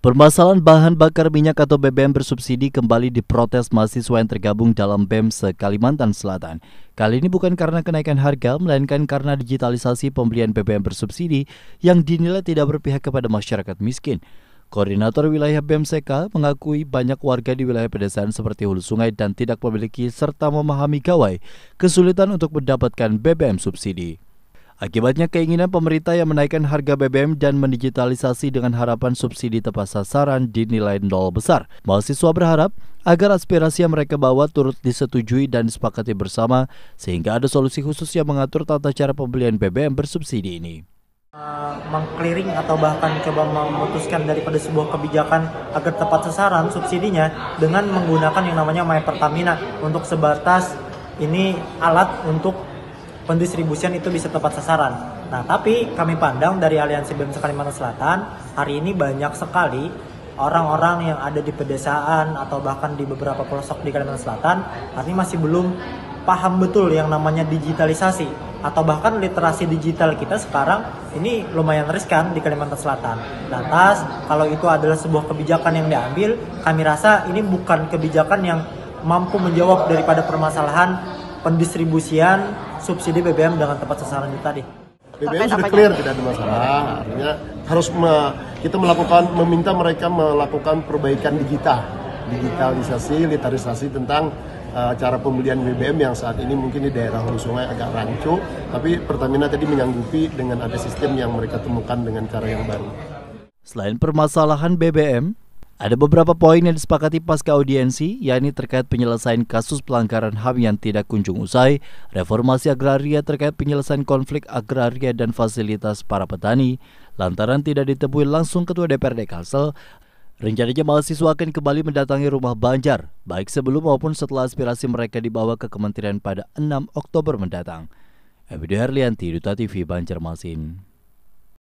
Permasalahan bahan bakar minyak atau BBM bersubsidi kembali diprotes mahasiswa yang tergabung dalam BEM se-Kalimantan Selatan. Kali ini bukan karena kenaikan harga, melainkan karena digitalisasi pembelian BBM bersubsidi yang dinilai tidak berpihak kepada masyarakat miskin. Koordinator wilayah BMCK e mengakui banyak warga di wilayah pedesaan seperti hulu sungai dan tidak memiliki serta memahami gawai kesulitan untuk mendapatkan BBM subsidi. Akibatnya keinginan pemerintah yang menaikkan harga BBM dan mendigitalisasi dengan harapan subsidi tepat sasaran dinilai nol besar. Mahasiswa berharap agar aspirasi yang mereka bawa turut disetujui dan disepakati bersama sehingga ada solusi khusus yang mengatur tata cara pembelian BBM bersubsidi ini. Uh, eh, mengkliring atau bahkan coba memutuskan daripada sebuah kebijakan agar tepat sasaran subsidinya dengan menggunakan yang namanya My Pertamina untuk sebatas ini alat untuk pendistribusian itu bisa tepat sasaran. Nah, tapi kami pandang dari Aliansi BEM Kalimantan Selatan, hari ini banyak sekali orang-orang yang ada di pedesaan atau bahkan di beberapa pelosok di Kalimantan Selatan, hari masih belum paham betul yang namanya digitalisasi atau bahkan literasi digital kita sekarang ini lumayan riskan di Kalimantan Selatan. Lantas kalau itu adalah sebuah kebijakan yang diambil, kami rasa ini bukan kebijakan yang mampu menjawab daripada permasalahan pendistribusian subsidi BBM dengan tempat sasaran itu tadi? BBM sudah clear tidak ada masalah. Artinya harus me, kita melakukan meminta mereka melakukan perbaikan digital, digitalisasi, literisasi tentang eh, cara pembelian BBM yang saat ini mungkin di daerah hulu sungai agak rancu, tapi Pertamina tadi menyanggupi dengan ada sistem yang mereka temukan dengan cara yang baru. Selain permasalahan BBM, ada beberapa poin yang disepakati pasca audiensi, yakni terkait penyelesaian kasus pelanggaran HAM yang tidak kunjung usai, reformasi agraria terkait penyelesaian konflik agraria dan fasilitas para petani, lantaran tidak ditemui langsung Ketua DPRD Kalsel, rencananya mahasiswa akan kembali mendatangi rumah Banjar, baik sebelum maupun setelah aspirasi mereka dibawa ke kementerian pada 6 Oktober mendatang. Herlianti, Duta TV Banjarmasin.